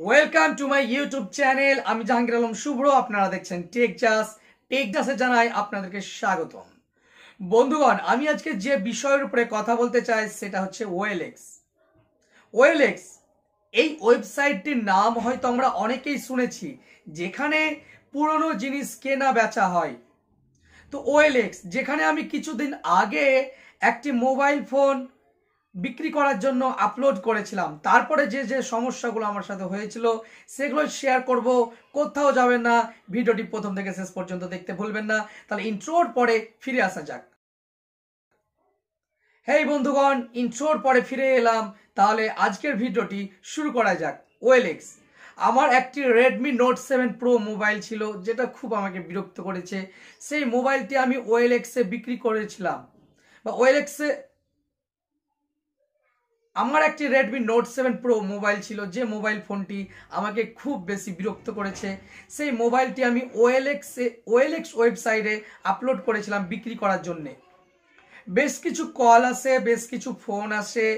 welcome to my YouTube channel আমি জাহাঙ্গীর আলম শুভ্র আপনারা দেখছেন টেক জাস টেক জাসে জানাই আপনাদেরকে স্বাগতম বন্ধুগণ আমি আজকে যে বিষয়ের উপরে কথা বলতে চাই সেটা হচ্ছে ওয়েলেক্স ওয়েলেক্স এই ওয়েবসাইটটির নাম হয়তো আমরা অনেকেই শুনেছি যেখানে পুরনো জিনিস কেনা বেচা হয় তো ওয়েলেক্স যেখানে আমি কিছুদিন আগে একটি মোবাইল ফোন বিক্রি করার জন্য আপলোড করেছিলাম তারপরে যে যে সমস্যাগুলো আমার সাথে হয়েছিল সেগুলো শেয়ার করব কোথাও যাবেন না ভিডিওটি প্রথম থেকে শেষ পর্যন্ত দেখতে ভুলবেন না তাহলে ইন্ট্রোর পরে ফিরে আসা যাক হেই বন্ধুগণ ইন্ট্রোর পরে ফিরে এলাম তাহলে আজকের ভিডিওটি শুরু করা যাক ওয়েলেক্স আমার একটি Redmi Note seven pro mobile ছিল যেটা খুব আমাকে বিরক্ত করেছে সেই মোবাইলটি আমি ওয়েলেক্সে বিক্রি করেছিলাম বা ওয়েলেক্সে আমার একটি Redmi Note seven pro mobile ছিল যে মোবাইল ফোনটি আমাকে খুব বেশি বিরক্ত করেছে সেই মোবাইলটি আমি ওএলএক্সে ওএলএক্স ওয়েবসাইটে আপলোড করেছিলাম বিক্রি করার জন্যে বেশ কিছু কল আসে বেশ কিছু ফোন আসে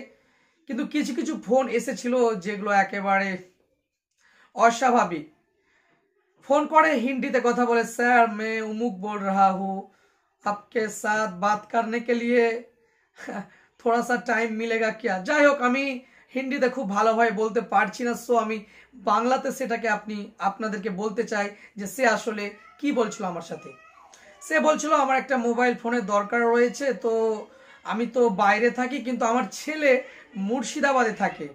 কিন্তু কিছু কিছু ফোন এসেছিল যেগুলো একেবারে অস্বাভাবিক ফোন করে হিন্দিতে কথা বলে স্যার মে উমুক বল রাহা হু আপকে সাথ বাত করনে কে লিয়ে থোড়া সা টাইম মিলেগা কিয়া যাই হোক আমি হিন্দিতে খুব ভালোভাবে বলতে পারছি না সো আমি বাংলাতে সেটাকে আপনি আপনাদেরকে বলতে চাই যে সে আসলে কি বলছিল আমার সাথে সে বলছিল আমার একটা মোবাইল ফোনের দরকার রয়েছে তো আমি তো বাইরে থাকি কিন্তু আমার ছেলে মুর্শিদাবাদে থাকে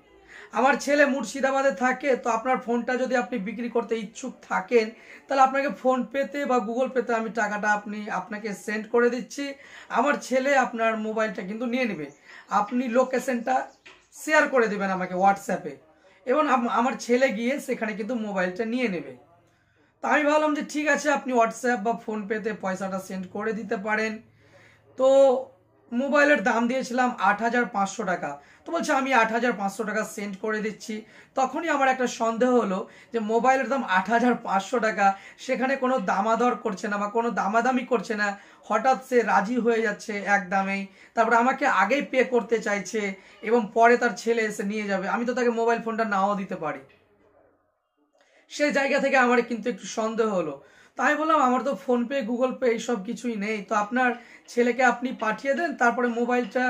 আমার ছেলে মুর্শিদাবাদে থাকে তো আপনার ফোনটা যদি আপনি বিক্রি করতে ইচ্ছুক থাকেন তাহলে আপনাকে ফোন পেতে বা গুগল পেতে আমি টাকাটা আপনি আপনাকে সেন্ড করে দিচ্ছি আমার ছেলে আপনার মোবাইলটা কিন্তু নিয়ে নেবে আপনি লোকেশনটা শেয়ার করে দেবেন আমাকে হোয়াটসঅ্যাপে এবং আমার ছেলে গিয়ে সেখানে কিন্তু মোবাইলটা নিয়ে নেবে তো আমি ভাবলাম যে ঠিক আছে আপনি হোয়াটসঅ্যাপ বা ফোনপেতে পয়সাটা সেন্ড করে দিতে পারেন তো মোবাইলের দাম দিয়েছিলাম আট হাজার পাঁচশো টাকা তো বলছে আমি আট হাজার পাঁচশো টাকা সেন্ড করে দিচ্ছি তখনই আমার একটা সন্দেহ হলো যে মোবাইলের দাম আট হাজার পাঁচশো টাকা সেখানে কোনো দামাদর করছে না বা কোনো দামাদামি করছে না হঠাৎ সে রাজি হয়ে যাচ্ছে এক দামেই তারপরে আমাকে আগেই পে করতে চাইছে এবং পরে তার ছেলে এসে নিয়ে যাবে আমি তো তাকে মোবাইল ফোনটা নাও দিতে পারি সেই জায়গা থেকে আমার কিন্তু একটু সন্দেহ হলো তাই বললাম আমার তো ফোনপে গুগল পে এইসব কিছুই নেই তো আপনার ছেলেকে আপনি পাঠিয়ে দেন তারপরে মোবাইলটা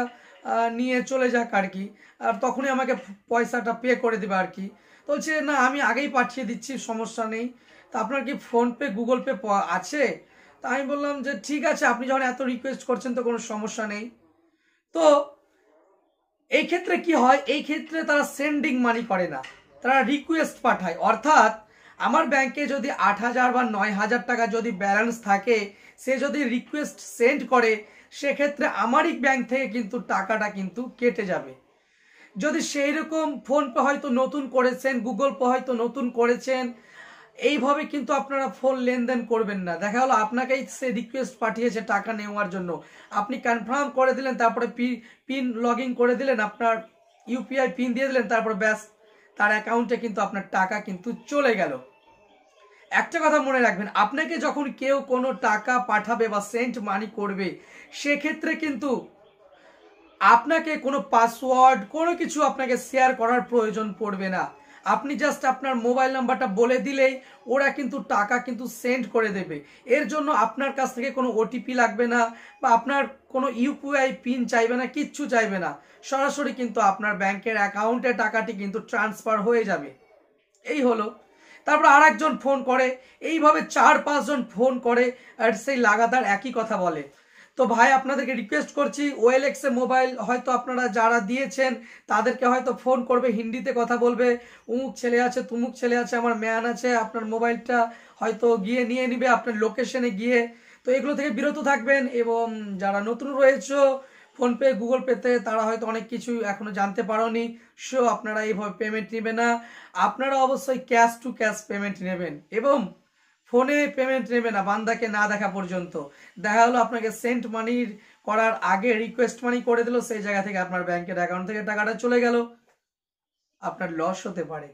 নিয়ে চলে যাক আর কি আর তখনই আমাকে পয়সাটা পে করে দেবে আর কি তো বলছে না আমি আগেই পাঠিয়ে দিচ্ছি সমস্যা নেই তা আপনার কি ফোনপে গুগল পে আছে তা আমি বললাম যে ঠিক আছে আপনি যখন এত রিকোয়েস্ট করছেন তো কোনো সমস্যা নেই তো এই ক্ষেত্রে কি হয় এই ক্ষেত্রে তারা সেন্ডিং মানি করে না তারা রিকোয়েস্ট পাঠায় অর্থাৎ আমার ব্যাংকে যদি আট হাজার বা নয় হাজার টাকা যদি ব্যালেন্স থাকে সে যদি রিকোয়েস্ট সেন্ড করে সেক্ষেত্রে আমারই ব্যাংক থেকে কিন্তু টাকাটা কিন্তু কেটে যাবে যদি সেই রকম ফোনপে হয়তো নতুন করেছেন গুগল পে হয়তো নতুন করেছেন এইভাবে কিন্তু আপনারা ফোন লেনদেন করবেন না দেখা হলো আপনাকেই সে রিকোয়েস্ট পাঠিয়েছে টাকা নেওয়ার জন্য আপনি কনফার্ম করে দিলেন তারপরে পিন লগ করে দিলেন আপনার ইউপিআই পিন দিয়ে দিলেন তারপর ব্যাস তার অ্যাকাউন্টে কিন্তু আপনার টাকা কিন্তু চলে গেল একটা কথা মনে রাখবেন আপনাকে যখন কেউ কোনো টাকা পাঠাবে বা সেন্ট মানি করবে সেক্ষেত্রে কিন্তু আপনাকে কোনো পাসওয়ার্ড কোনো কিছু আপনাকে শেয়ার করার প্রয়োজন পড়বে না আপনি জাস্ট আপনার মোবাইল নাম্বারটা বলে দিলেই ওরা কিন্তু টাকা কিন্তু সেন্ড করে দেবে এর জন্য আপনার কাছ থেকে কোনো ওটিপি লাগবে না বা আপনার কোনো ইউপিআই পিন চাইবে না কিচ্ছু চাইবে না সরাসরি কিন্তু আপনার ব্যাংকের অ্যাকাউন্টে টাকাটি কিন্তু ট্রান্সফার হয়ে যাবে এই হলো তারপর আর একজন ফোন করে এইভাবে চার পাঁচজন ফোন করে আর সেই লাগাতার একই কথা বলে তো ভাই আপনাদেরকে রিকোয়েস্ট করছি ওএলএক্সে মোবাইল হয়তো আপনারা যারা দিয়েছেন তাদেরকে হয়তো ফোন করবে হিন্দিতে কথা বলবে উমুক ছেলে আছে তুমুক ছেলে আছে আমার ম্যান আছে আপনার মোবাইলটা হয়তো গিয়ে নিয়ে নিবে আপনার লোকেশনে গিয়ে তো এগুলো থেকে বিরত থাকবেন এবং যারা নতুন রয়েছে ফোনপে গুগল পেতে তারা হয়তো অনেক কিছু এখনও জানতে পারোনি সো আপনারা এইভাবে পেমেন্ট নেবে না আপনারা অবশ্যই ক্যাশ টু ক্যাশ পেমেন্ট নেবেন এবং ফোনে পেমেন্ট নেবে না বান্দাকে না দেখা পর্যন্ত দেখা হলো আপনাকে সেন্ট মানির করার আগে রিকোয়েস্ট মানি করে দিল সেই জায়গা থেকে আপনার ব্যাংকের অ্যাকাউন্ট থেকে টাকাটা চলে গেল আপনার লস হতে পারে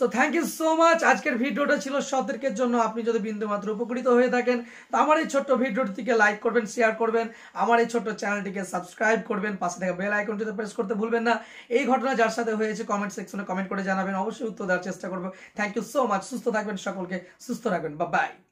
so thank you so much আজকের ভিডিওটা ছিল সতর্কের জন্য আপনি যদি বিন্দুমাত্র উপকৃত হয়ে থাকেন তো আমার এই ছোট্ট ভিডিওটিকে লাইক করবেন শেয়ার করবেন আমার এই ছোট্ট চ্যানেলটিকে সাবস্ক্রাইব করবেন পাশে থাকা বেল আইকনটিতে প্রেস করতে ভুলবেন না এই ঘটনা যার সাথে হয়েছে কমেন্ট সেকশনে কমেন্ট করে জানাবেন অবশ্যই উত্তর দেওয়ার চেষ্টা করবো থ্যাংক ইউ সো মাচ সুস্থ থাকবেন সকলকে সুস্থ রাখবেন বা বাই